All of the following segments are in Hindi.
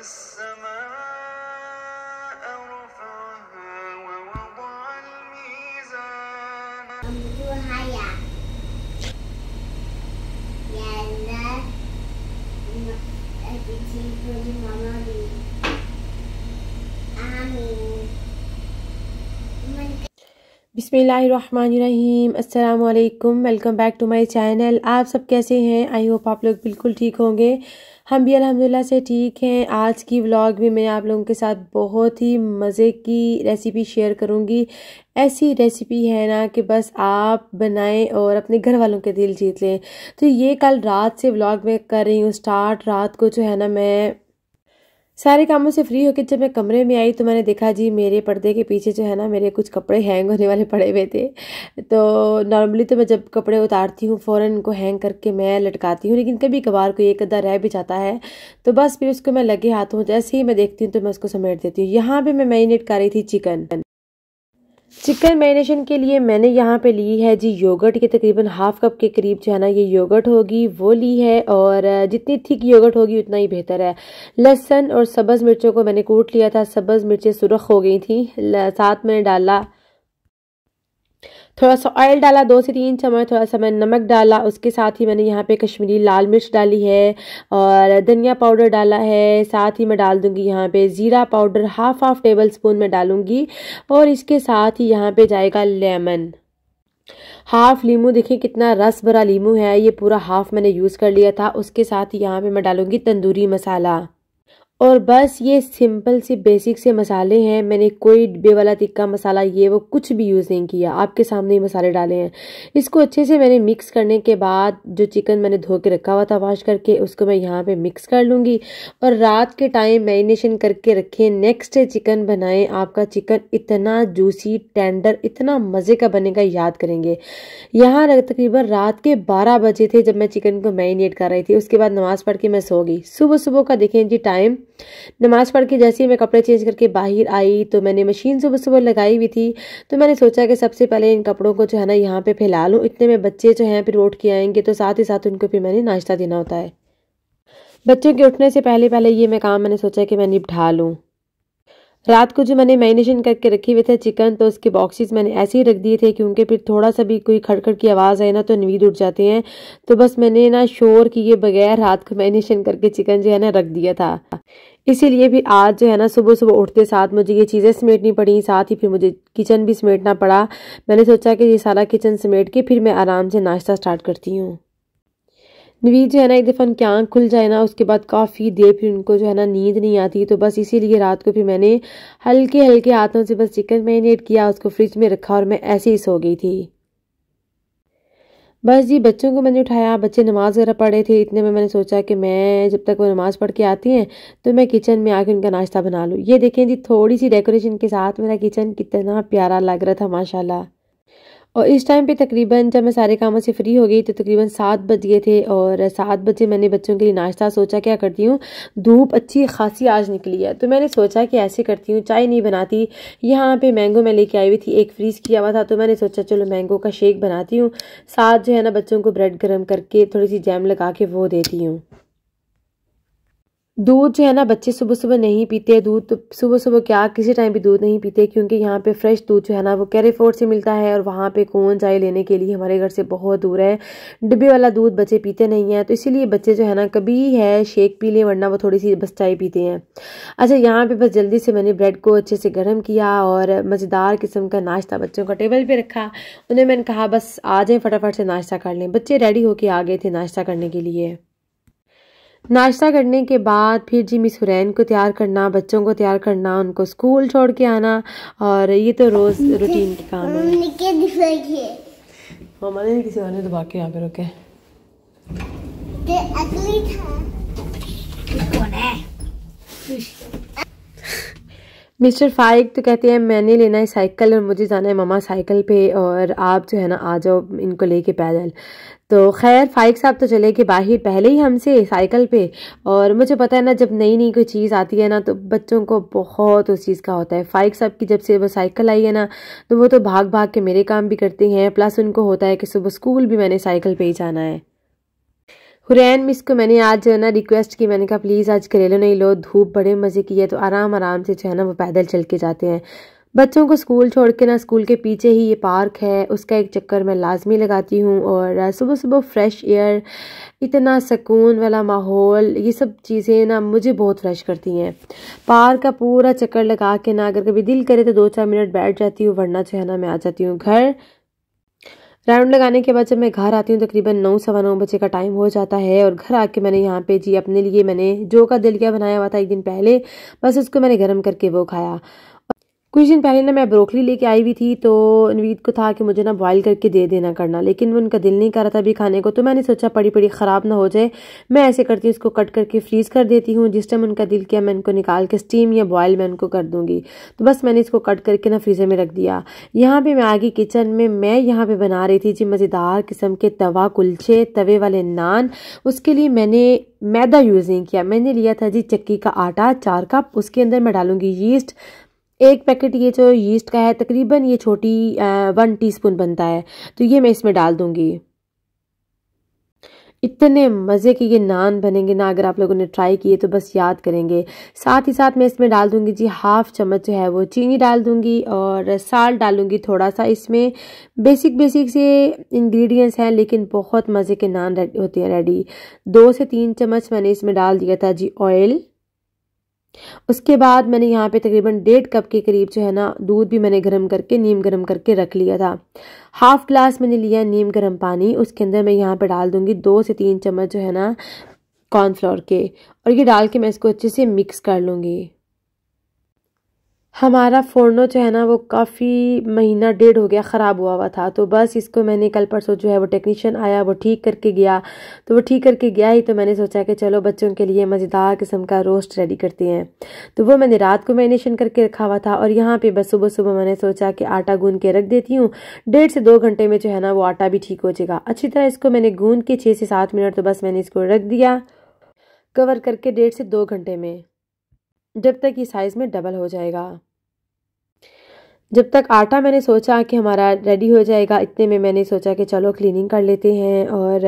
والسماء رفعها बिसमीम अल्लाम welcome back to my channel आप सब कैसे हैं आई होप आप लोग बिल्कुल ठीक होंगे हम भी अल्हम्दुलिल्लाह से ठीक हैं आज की व्लॉग में मैं आप लोगों के साथ बहुत ही मज़े की रेसिपी शेयर करूँगी ऐसी रेसिपी है ना कि बस आप बनाएं और अपने घर वालों के दिल जीत लें तो ये कल रात से व्लॉग में कर रही हूँ स्टार्ट रात को जो है ना मैं सारे कामों से फ्री होकर जब मैं कमरे में आई तो मैंने देखा जी मेरे पर्दे के पीछे जो है ना मेरे कुछ कपड़े हैंग होने वाले पड़े हुए थे तो नॉर्मली तो मैं जब कपड़े उतारती हूँ फ़ौर उनको हैंग करके मैं लटकाती हूँ लेकिन कभी कभार कोई एक अदा रह भी जाता है तो बस फिर उसको मैं लगे हाथों जैसे ही मैं देखती हूँ तो मैं उसको समेट देती हूँ यहाँ पर मैं मैरिनेट कर रही थी चिकन चिकन मैरिनेशन के लिए मैंने यहाँ पे ली है जी योगर्ट के तकरीबन हाफ कप के करीब जो है ना ये योगर्ट होगी वो ली है और जितनी थिक योगर्ट होगी उतना ही बेहतर है लहसन और सब्ज़ मिर्चों को मैंने कूट लिया था सब्ज़ मिर्चें सुरख हो गई थी साथ मैंने डाला थोड़ा सा ऑयल डाला दो से तीन चम्मच थोड़ा सा मैंने नमक डाला उसके साथ ही मैंने यहाँ पे कश्मीरी लाल मिर्च डाली है और धनिया पाउडर डाला है साथ ही मैं डाल दूँगी यहाँ पे ज़ीरा powder half half tablespoon में डालूँगी और इसके साथ ही यहाँ पे जाएगा लेमन हाफ लीमू देखिए कितना रस भरा लीमू है ये पूरा हाफ मैंने यूज़ कर लिया था उसके साथ ही यहाँ पर मैं डालूँगी तंदूरी मसाला और बस ये सिंपल से बेसिक से मसाले हैं मैंने कोई डिब्बे वाला तिक्का मसाला ये वो कुछ भी यूज़ नहीं किया आपके सामने ही मसाले डाले हैं इसको अच्छे से मैंने मिक्स करने के बाद जो चिकन मैंने धो के रखा हुआ था वॉश करके उसको मैं यहाँ पे मिक्स कर लूँगी और रात के टाइम मैरिनेशन करके रखें नेक्स्ट डे चिकन बनाएं आपका चिकन इतना जूसी टेंडर इतना मज़े का बनेगा याद करेंगे यहाँ तकरीबन रात के बारह बजे थे जब मैं चिकन को मैरिनेट कर रही थी उसके बाद नमाज़ पढ़ के मैं सो गई सुबह सुबह का देखें जी टाइम नमाज़ पढ़ के जैसे ही मैं कपड़े चेंज करके बाहर आई तो मैंने मशीन सुबह सुबह लगाई हुई थी तो मैंने सोचा कि सबसे पहले इन कपड़ों को जो है ना यहाँ पे फैला लूँ इतने में बच्चे जो हैं फिर उठ के आएंगे तो साथ ही साथ उनको फिर मैंने नाश्ता देना होता है बच्चों के उठने से पहले पहले ये मैं काम मैंने सोचा कि मैं निपटा लूँ रात को जो मैंने मैरिनेशन करके रखे हुए थे चिकन तो उसके बॉक्सेस मैंने ऐसे ही रख दिए थे क्योंकि फिर थोड़ा सा भी कोई खड़खड़ की आवाज़ आए ना तो नींद उठ जाते हैं तो बस मैंने ना शोर किए बगैर रात को मैरिनेशन करके चिकन जो है ना रख दिया था इसीलिए भी आज जो है ना सुबह सुबह उठते साथ मुझे ये चीज़ें समेटनी पड़ी साथ ही फिर मुझे किचन भी समेटना पड़ा मैंने सोचा कि ये सारा किचन समेट के फिर मैं आराम से नाश्ता स्टार्ट करती हूँ नवीद जो है ना एक दफ़ा उनकी आँख खुल जाए ना उसके बाद काफ़ी देर फिर उनको जो है ना नींद नहीं आती तो बस इसीलिए रात को फिर मैंने हल्के हल्के हाथों से बस चिकन मैरिनेट किया उसको फ्रिज में रखा और मैं ऐसे ही सो गई थी बस जी बच्चों को मैंने उठाया बच्चे नमाज़ वगैरह पढ़े थे इतने में मैंने सोचा कि मैं जब तक वो नमाज़ पढ़ के आती हैं तो मैं किचन में आके उनका नाश्ता बना लूँ ये देखें जी थोड़ी सी डेकोरेशन के साथ मेरा किचन कितना प्यारा लग रहा था माशाल्लाह और इस टाइम पे तकरीबन जब मैं सारे कामों से फ्री हो गई तो तकरीबन सात बज गए थे और सात बजे मैंने बच्चों के लिए नाश्ता सोचा क्या करती हूँ धूप अच्छी खासी आज निकली है तो मैंने सोचा कि ऐसे करती हूँ चाय नहीं बनाती यहाँ पे मैंगो मैं लेके आई हुई थी एक फ्रीज़ किया हुआ था तो मैंने सोचा चलो मैंगो का शेक बनाती हूँ साथ जो है ना बच्चों को ब्रेड गर्म करके थोड़ी सी जैम लगा के वो देती हूँ दूध जो है ना बच्चे सुबह सुबह नहीं पीते दूध तो सुबह सुबह क्या किसी टाइम भी दूध नहीं पीते क्योंकि यहाँ पे फ्रेश दूध जो है ना वो कैरेफोर्ड से मिलता है और वहाँ पे कौन जाए लेने के लिए हमारे घर से बहुत दूर है डिब्बे वाला दूध बच्चे पीते नहीं हैं तो इसीलिए बच्चे जो है ना कभी है शेक पी लें वरना वो थोड़ी सी बस चाय पीते हैं अच्छा यहाँ पर बस जल्दी से मैंने ब्रेड को अच्छे से गर्म किया और मज़ेदार किस्म का नाश्ता बच्चों का टेबल पर रखा उन्हें मैंने कहा बस आ जाएँ फटाफट से नाश्ता कर लें बच्चे रेडी होकर आ गए थे नाश्ता करने के लिए नाश्ता करने के बाद फिर जी मिस हुरैन को तैयार करना बच्चों को तैयार करना उनको स्कूल छोड़ के आना और ये तो रोज़ रूटीन के काम है मामा ने किसी और ने दबा के यहाँ पे रुके था कौन है मिस्टर फाइक तो कहते हैं मैंने लेना है साइकिल और मुझे जाना है मामा साइकिल पे और आप जो है ना आ जाओ इनको लेके पैदल तो खैर फाइक साहब तो चले गए बाहर पहले ही हमसे साइकिल पे और मुझे पता है ना जब नई नई कोई चीज़ आती है ना तो बच्चों को बहुत उस चीज़ का होता है फाइक साहब की जब से वो साइकिल आई है ना तो वो तो भाग भाग के मेरे काम भी करते हैं प्लस उनको होता है कि सुबह स्कूल भी मैंने साइकिल पर ही जाना है हुरैन मिस को मैंने आज ना रिक्वेस्ट की मैंने कहा प्लीज़ आज करेलो नहीं लो धूप बड़े मज़े की है तो आराम आराम से जो है ना वो पैदल चल के जाते हैं बच्चों को स्कूल छोड़ के ना स्कूल के पीछे ही ये पार्क है उसका एक चक्कर मैं लाजमी लगाती हूँ और सुबह सुबह फ्रेश एयर इतना सुकून वाला माहौल ये सब चीज़ें ना मुझे बहुत फ्रेश करती हैं पार्क का पूरा चक्कर लगा के ना अगर कभी दिल करे तो दो चार मिनट बैठ जाती हूँ वरना जो है ना मैं आ जाती हूँ घर राउंड लगाने के बाद जब मैं घर आती हूँ तकरीबन नौ सवा नौ बजे का टाइम हो जाता है और घर आके मैंने यहाँ पे जी अपने लिए मैंने जो का क्या बनाया हुआ था एक दिन पहले बस उसको मैंने गर्म करके वो खाया कुछ दिन पहले ना मैं ब्रोकली लेके आई हुई थी तो नवीद को था कि मुझे ना बॉयल करके दे देना करना लेकिन उनका दिल नहीं कर रहा था अभी खाने को तो मैंने सोचा पड़ी पड़ी ख़राब ना हो जाए मैं ऐसे करती हूँ इसको कट करके फ्रीज़ कर देती हूँ जिस टाइम उनका दिल किया मैं उनको निकाल के स्टीम या बॉयल मैं उनको कर दूँगी तो बस मैंने इसको कट करके ना फ्रीज़र में रख दिया यहाँ पर मैं आ गई किचन में मैं यहाँ पर बना रही थी जी मज़ेदार किस्म के तवा कुल्छे तवे वाले नान उसके लिए मैंने मैदा यूज़ नहीं किया मैंने लिया था जी चक्की का आटा चार कप उसके अंदर मैं डालूँगी यीस्ट एक पैकेट ये जो यीस्ट का है तकरीबन ये छोटी वन टीस्पून बनता है तो ये मैं इसमें डाल दूँगी इतने मज़े के ये नान बनेंगे ना अगर आप लोगों ने ट्राई किए तो बस याद करेंगे साथ ही साथ मैं इसमें डाल दूंगी जी हाफ चम्मच जो है वो चीनी डाल दूंगी और साल्ट डालूंगी थोड़ा सा इसमें बेसिक बेसिक से इंग्रेडिएंट्स हैं लेकिन बहुत मज़े के नान होते हैं रेडी दो से तीन चम्मच मैंने इसमें डाल दिया था जी ऑयल उसके बाद मैंने यहाँ पे तकरीबन डेढ़ कप के करीब जो है ना दूध भी मैंने गर्म करके नीम गर्म करके रख लिया था हाफ ग्लास मैंने लिया नीम गर्म पानी उसके अंदर मैं यहाँ पे डाल दूँगी दो से तीन चम्मच जो है ना कॉर्नफ्लोर के और ये डाल के मैं इसको अच्छे से मिक्स कर लूँगी हमारा फोनो जो है ना वो काफ़ी महीना डेढ़ हो गया ख़राब हुआ हुआ था तो बस इसको मैंने कल परसों जो है वो टेक्नीशियन आया वो ठीक करके गया तो वो ठीक करके गया ही तो मैंने सोचा कि चलो बच्चों के लिए मज़ेदार किस्म का रोस्ट रेडी करते हैं तो वो मैंने रात को मैनेशन करके रखा हुआ था और यहाँ पर बस सुबह सुबह मैंने सोचा कि आटा गून के रख देती हूँ डेढ़ से दो घंटे में जो है ना वो आटा भी ठीक हो जाएगा अच्छी तरह इसको मैंने गून के छः से सात मिनट तो बस मैंने इसको रख दिया कवर करके डेढ़ से दो घंटे में जब तक ये साइज़ में डबल हो जाएगा जब तक आटा मैंने सोचा कि हमारा रेडी हो जाएगा इतने में मैंने सोचा कि चलो क्लीनिंग कर लेते हैं और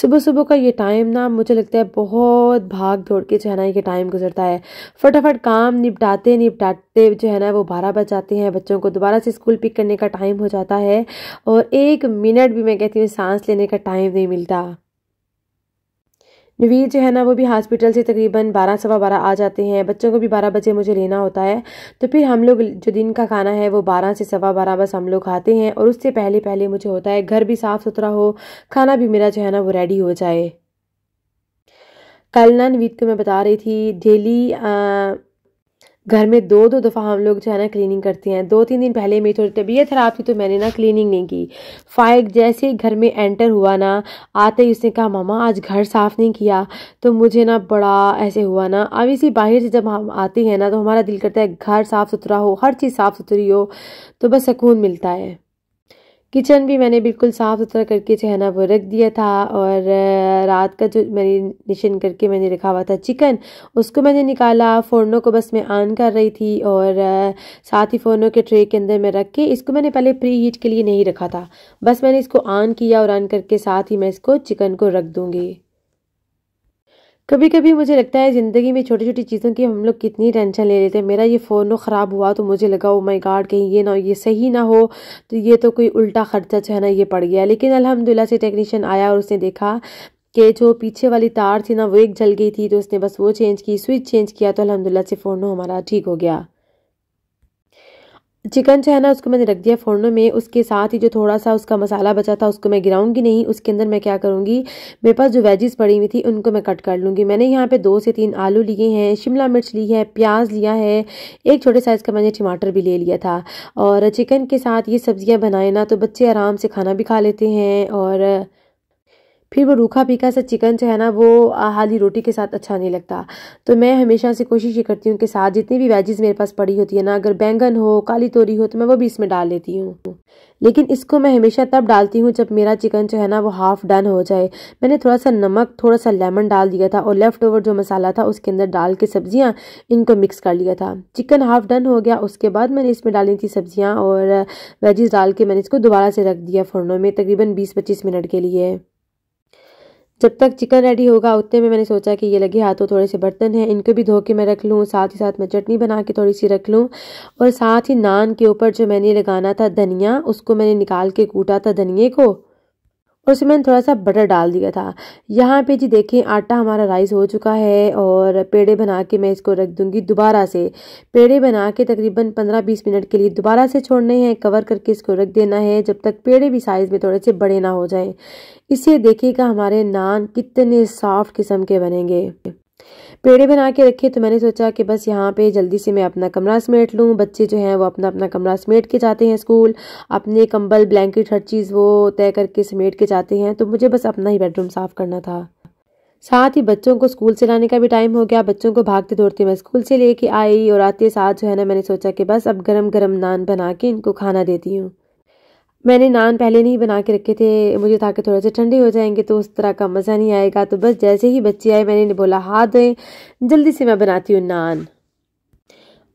सुबह सुबह का ये टाइम ना मुझे लगता है बहुत भाग दौड़ के जो है ना ये टाइम गुजरता है फटाफट काम निपटाते निपटाते जो है ना वो बारह बज जाते हैं बच्चों को दोबारा से स्कूल पिक करने का टाइम हो जाता है और एक मिनट भी मैं कहती हूँ सांस लेने का टाइम नहीं मिलता नवीर जो है ना वो भी हॉस्पिटल से तकरीबन बारह सवा बारह आ जाते हैं बच्चों को भी बारह बजे मुझे लेना होता है तो फिर हम लोग जो दिन का खाना है वो बारह से सवा बारह बस हम लोग खाते हैं और उससे पहले पहले मुझे होता है घर भी साफ़ सुथरा हो खाना भी मेरा जो है ना वो रेडी हो जाए कल ना नवीद को मैं बता रही थी डेली घर में दो दो दफ़ा हम लोग जो है ना क्लीनिंग करते हैं दो तीन दिन पहले मेरी थोड़ी तबीयत ख़राब थी तो मैंने ना क्लीनिंग नहीं की फाइक जैसे ही घर में एंटर हुआ ना आते ही उसने कहा मामा आज घर साफ़ नहीं किया तो मुझे ना बड़ा ऐसे हुआ ना अब इसी बाहर से जब हम आते हैं ना तो हमारा दिल करता है घर साफ़ सुथरा हो हर चीज़ साफ़ सुथरी हो तो बस सुकून मिलता है किचन भी मैंने बिल्कुल साफ़ सुथरा करके जो है ना वो रख दिया था और रात का जो मैरिनेशन करके मैंने रखा हुआ था चिकन उसको मैंने निकाला फ़ोरनों को बस मैं ऑन कर रही थी और साथ ही फ़ोरनों के ट्रे के अंदर मैं रख के इसको मैंने पहले प्री हीट के लिए नहीं रखा था बस मैंने इसको ऑन किया और ऑन करके साथ ही मैं इसको चिकन को रख दूँगी कभी कभी मुझे लगता है ज़िंदगी में छोटी छोटी चीज़ों की हम लोग कितनी टेंशन ले लेते हैं मेरा ये फ़ोन ख़राब हुआ तो मुझे लगा ओ माय गॉड कहीं ये ना ये सही ना हो तो ये तो कोई उल्टा खर्चा जो है ना ये पड़ गया लेकिन अलहमदिल्ला से टेक्नीशियन आया और उसने देखा कि जो पीछे वाली तार थी ना वो एक जल गई थी तो उसने बस वो चेंज की स्विच चेंज किया तो अलहमदिल्ला से फ़ोन हमारा ठीक हो गया चिकन जो है ना उसको मैंने रख दिया फोड़ने में उसके साथ ही जो थोड़ा सा उसका मसाला बचा था उसको मैं गिराऊंगी नहीं उसके अंदर मैं क्या करूँगी मेरे पास जो वेजेस पड़ी हुई थी उनको मैं कट कर लूँगी मैंने यहाँ पे दो से तीन आलू लिए हैं शिमला मिर्च ली है प्याज लिया है एक छोटे साइज़ का मैंने टमाटर भी ले लिया था और चिकन के साथ ये सब्ज़ियाँ बनाए ना तो बच्चे आराम से खाना भी खा लेते हैं और फिर वो रूखा फीका सा चिकन जो है ना वो हाली रोटी के साथ अच्छा नहीं लगता तो मैं हमेशा से कोशिश ये करती हूँ कि साथ जितनी भी वेजेज मेरे पास पड़ी होती है ना अगर बैंगन हो काली तोरी हो तो मैं वो भी इसमें डाल लेती हूँ लेकिन इसको मैं हमेशा तब डालती हूँ जब मेरा चिकन जो है ना वो हाफ डन हो जाए मैंने थोड़ा सा नमक थोड़ा सा लेमन डाल दिया था और लेफ़्ट ओवर जो मसाला था उसके अंदर डाल के सब्जियाँ इनको मिक्स कर लिया था चिकन हाफ डन हो गया उसके बाद मैंने इसमें डाली थी सब्जियाँ और वेजेज डाल के मैंने इसको दोबारा से रख दिया फोरनों में तकरीबन बीस पच्चीस मिनट के लिए जब तक चिकन रेडी होगा उतने में मैंने सोचा कि ये लगे हाथों थोड़े से बर्तन हैं इनको भी धो के मैं रख लूँ साथ ही साथ मैं चटनी बना के थोड़ी सी रख लूँ और साथ ही नान के ऊपर जो मैंने लगाना था धनिया उसको मैंने निकाल के कूटा था धनिए को और उसमें मैंने थोड़ा सा बटर डाल दिया था यहाँ पे जी देखें आटा हमारा राइस हो चुका है और पेड़े बना के मैं इसको रख दूँगी दोबारा से पेड़े बना के तकरीबन पंद्रह बीस मिनट के लिए दोबारा से छोड़ने हैं कवर करके इसको रख देना है जब तक पेड़े भी साइज़ में थोड़े से बड़े ना हो जाए इसे देखिएगा हमारे नान कितने सॉफ्ट किस्म के बनेंगे पेड़े बना के रखे तो मैंने सोचा कि बस यहाँ पे जल्दी से मैं अपना कमरा समेट लूँ बच्चे जो हैं वो अपना अपना कमरा समेट के जाते हैं स्कूल अपने कंबल ब्लैंकेट हर चीज़ वो तय करके समेट के जाते हैं तो मुझे बस अपना ही बेडरूम साफ़ करना था साथ ही बच्चों को स्कूल से लाने का भी टाइम हो गया बच्चों को भागते दौड़ते मैं स्कूल से लेके आई और आते साथ जो है ना मैंने सोचा कि बस अब गरम गरम नान बना के इनको खाना देती हूँ मैंने नान पहले नहीं बना के रखे थे मुझे था कि थोड़े से ठंडे हो जाएंगे तो उस तरह का मज़ा नहीं आएगा तो बस जैसे ही बच्चे आए मैंने बोला हाथ धोएं जल्दी से मैं बनाती हूँ नान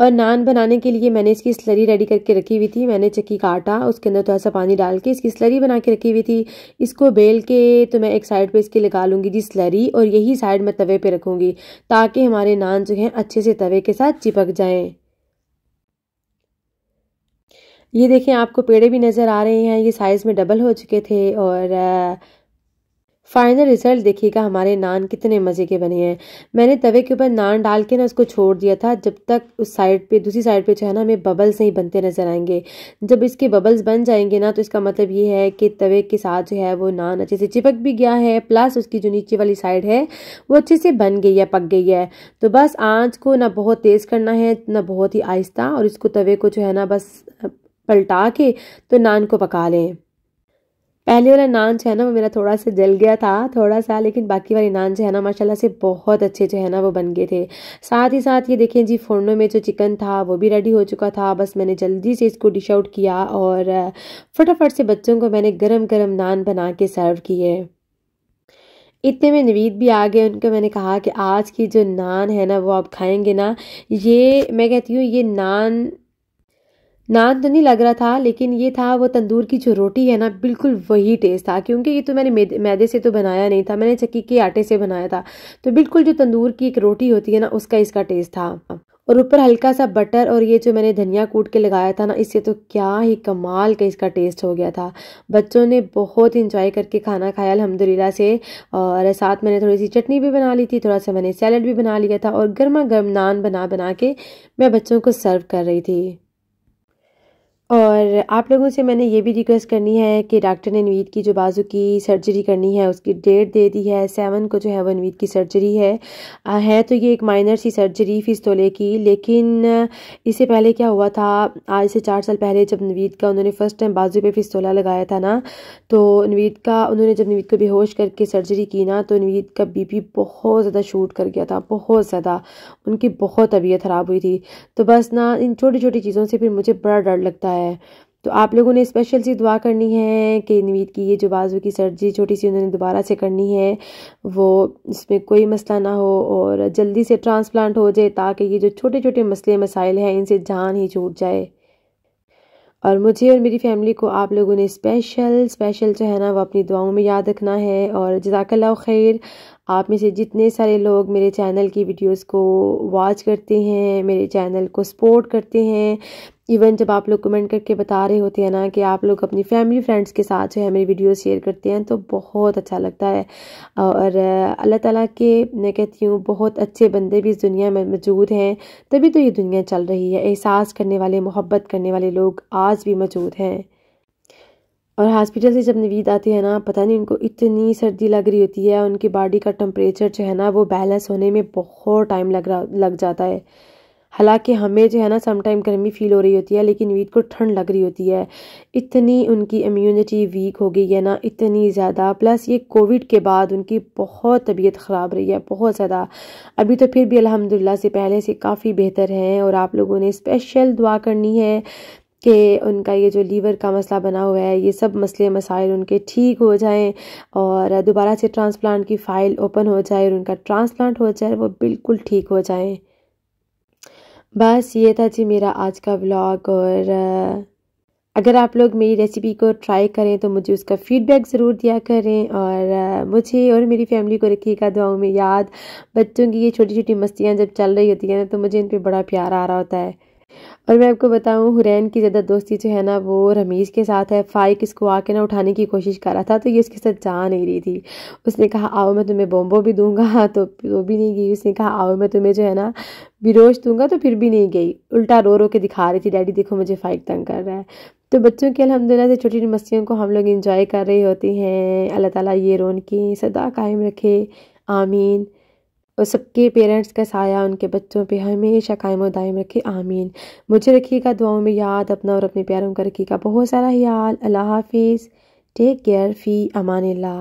और नान बनाने के लिए मैंने इसकी स्लरी रेडी करके रखी हुई थी मैंने चक्की का आटा उसके अंदर थोड़ा सा पानी डाल के इसकी स्लरी बना के रखी हुई थी इसको बेल के तो मैं एक साइड पे इसके लगा लूँगी जी स्लरी और यही साइड मैं तवे पे रखूँगी ताकि हमारे नान जो हैं अच्छे से तवे के साथ चिपक जाएँ ये देखें आपको पेड़े भी नज़र आ रहे हैं ये साइज़ में डबल हो चुके थे और फाइनल रिजल्ट देखिएगा हमारे नान कितने मज़े के बने हैं मैंने तवे के ऊपर नान डाल के ना उसको छोड़ दिया था जब तक उस साइड पे दूसरी साइड पे जो है ना हमें बबल्स नहीं बनते नज़र आएंगे जब इसके बबल्स बन जाएंगे ना तो इसका मतलब ये है कि तवे के साथ जो है वो नान अच्छे से चिपक भी गया है प्लस उसकी जो नीचे वाली साइड है वो अच्छे से बन गई है पक गई है तो बस आँच को ना बहुत तेज़ करना है ना बहुत ही आहिस्ता और इसको तवे को जो है ना बस पलटा के तो नान को पका लें पहले वाला नान जो है ना वो मेरा थोड़ा सा जल गया था थोड़ा सा लेकिन बाकी वाले नान जो है ना माशाल्लाह से बहुत अच्छे जो है ना वो बन गए थे साथ ही साथ ये देखें जी फोड़नों में जो चिकन था वो भी रेडी हो चुका था बस मैंने जल्दी से इसको डिश आउट किया और फटाफट से बच्चों को मैंने गर्म गर्म नान बना के सर्व किए इतने में नवीद भी आ गए उनको मैंने कहा कि आज की जो नान है ना वो आप खाएंगे ना ये मैं कहती हूँ ये नान नान तो नहीं लग रहा था लेकिन ये था वो तंदूर की जो रोटी है ना बिल्कुल वही टेस्ट था क्योंकि ये तो मैंने मैदे से तो बनाया नहीं था मैंने चक्की के आटे से बनाया था तो बिल्कुल जो तंदूर की एक रोटी होती है ना उसका इसका टेस्ट था और ऊपर हल्का सा बटर और ये जो मैंने धनिया कूट के लगाया था ना इससे तो क्या ही कमाल का इसका टेस्ट हो गया था बच्चों ने बहुत इंजॉय करके खाना खाया अलहमदिल्ला से और साथ मैंने थोड़ी सी चटनी भी बना ली थी थोड़ा सा मैंने सैलड भी बना लिया था और गर्मा गर्म नान बना बना के मैं बच्चों को सर्व कर रही थी और आप लोगों से मैंने ये भी रिक्वेस्ट करनी है कि डॉक्टर ने नवीद की जो बाजू की सर्जरी करनी है उसकी डेट दे दी है सेवन को जो है वो नवीद की सर्जरी है आ, है तो ये एक माइनर सी सर्जरी तोले की लेकिन इससे पहले क्या हुआ था आज से चार साल पहले जब नवीद का उन्होंने फ़र्स्ट टाइम बाजू पे तोला लगाया था ना तो नवीद का उन्होंने जब नवीद को बेहोश करके सर्जरी की ना तो नवीद का बी बहुत ज़्यादा शूट कर गया था बहुत ज़्यादा उनकी बहुत तबीयत ख़राब हुई थी तो बस ना इन छोटी छोटी चीज़ों से फिर मुझे बड़ा डर लगता है है तो आप लोगों ने स्पेशल सी दुआ करनी है कि नवीद की ये जो बाजू की सर्जरी छोटी सी उन्होंने दोबारा से करनी है वो इसमें कोई मसला ना हो और जल्दी से ट्रांसप्लांट हो जाए ताकि ये जो छोटे छोटे मसले मसाइल हैं इनसे जान ही छूट जाए और मुझे और मेरी फैमिली को आप लोगों ने स्पेशल स्पेशल जो है ना वो अपनी दुआओं में याद रखना है और जजाकल्ला खैर आप में से जितने सारे लोग मेरे चैनल की वीडियोस को वॉच करते हैं मेरे चैनल को सपोर्ट करते हैं इवन जब आप लोग कमेंट करके बता रहे होते हैं ना कि आप लोग अपनी फैमिली फ्रेंड्स के साथ जो है मेरी वीडियो शेयर करते हैं तो बहुत अच्छा लगता है और अल्लाह ताला के मैं कहती हूँ बहुत अच्छे बंदे भी इस दुनिया में मौजूद हैं तभी तो ये दुनिया चल रही है एहसास करने वाले मोहब्बत करने वाले लोग आज भी मौजूद हैं और हॉस्पिटल से जब नवीद आती है ना पता नहीं उनको इतनी सर्दी लग रही होती है उनकी बॉडी का टम्परेचर जो है ना वो बैलेंस होने में बहुत टाइम लग रहा लग जाता है हालांकि हमें जो है ना समटाइम गर्मी फील हो रही होती है लेकिन वीट को ठंड लग रही होती है इतनी उनकी इम्यूनिटी वीक हो गई है ना इतनी ज़्यादा प्लस ये कोविड के बाद उनकी बहुत तबीयत ख़राब रही है बहुत ज़्यादा अभी तो फिर भी अलहमदिल्ला से पहले से काफ़ी बेहतर हैं और आप लोगों ने स्पेशल दुआ करनी है कि उनका ये जो लीवर का मसला बना हुआ है ये सब मसले मसाइल उनके ठीक हो जाएं और दोबारा से ट्रांसप्लांट की फ़ाइल ओपन हो जाए और उनका ट्रांसप्लांट हो जाए वो बिल्कुल ठीक हो जाएं बस ये था जी मेरा आज का व्लॉग और अगर आप लोग मेरी रेसिपी को ट्राई करें तो मुझे उसका फीडबैक ज़रूर दिया करें और मुझे और मेरी फैमिली को रखिएगा दुआओं में याद बच्चों की ये छोटी छोटी मस्तियाँ जब चल रही होती हैं ना तो मुझे इन पर बड़ा प्यार आ रहा होता है और मैं आपको बताऊं हुरैन की ज़्यादा दोस्ती जो है ना वो रमीज़ के साथ है फ़ाइक इसको आके ना उठाने की कोशिश कर रहा था तो ये उसके साथ जा नहीं रही थी उसने कहा आओ मैं तुम्हें बोम्बो भी दूंगा तो वो भी नहीं गई उसने कहा आओ मैं तुम्हें जो है ना बिरोश दूंगा तो फिर भी नहीं गई उल्टा रो रो के दिखा रही थी डैडी देखो मुझे फ़ाइक तंग कर रहा है तो बच्चों की अलहमदिल्ला से छोटी छोटी मस्तियों को हम लोग इंजॉय कर रहे होते हैं अल्लाह ताली ये रोन की सदा कायम रखे आमीन और सबके पेरेंट्स का साया उनके बच्चों पे हमेशा कायम दायम रखे आमीन मुझे रखिएगा दुआओं में याद अपना और अपने प्यारों का रखिएगा बहुत सारा ख्याल अल्लाह हाफिज़ टेक केयर फ़ी अमान ला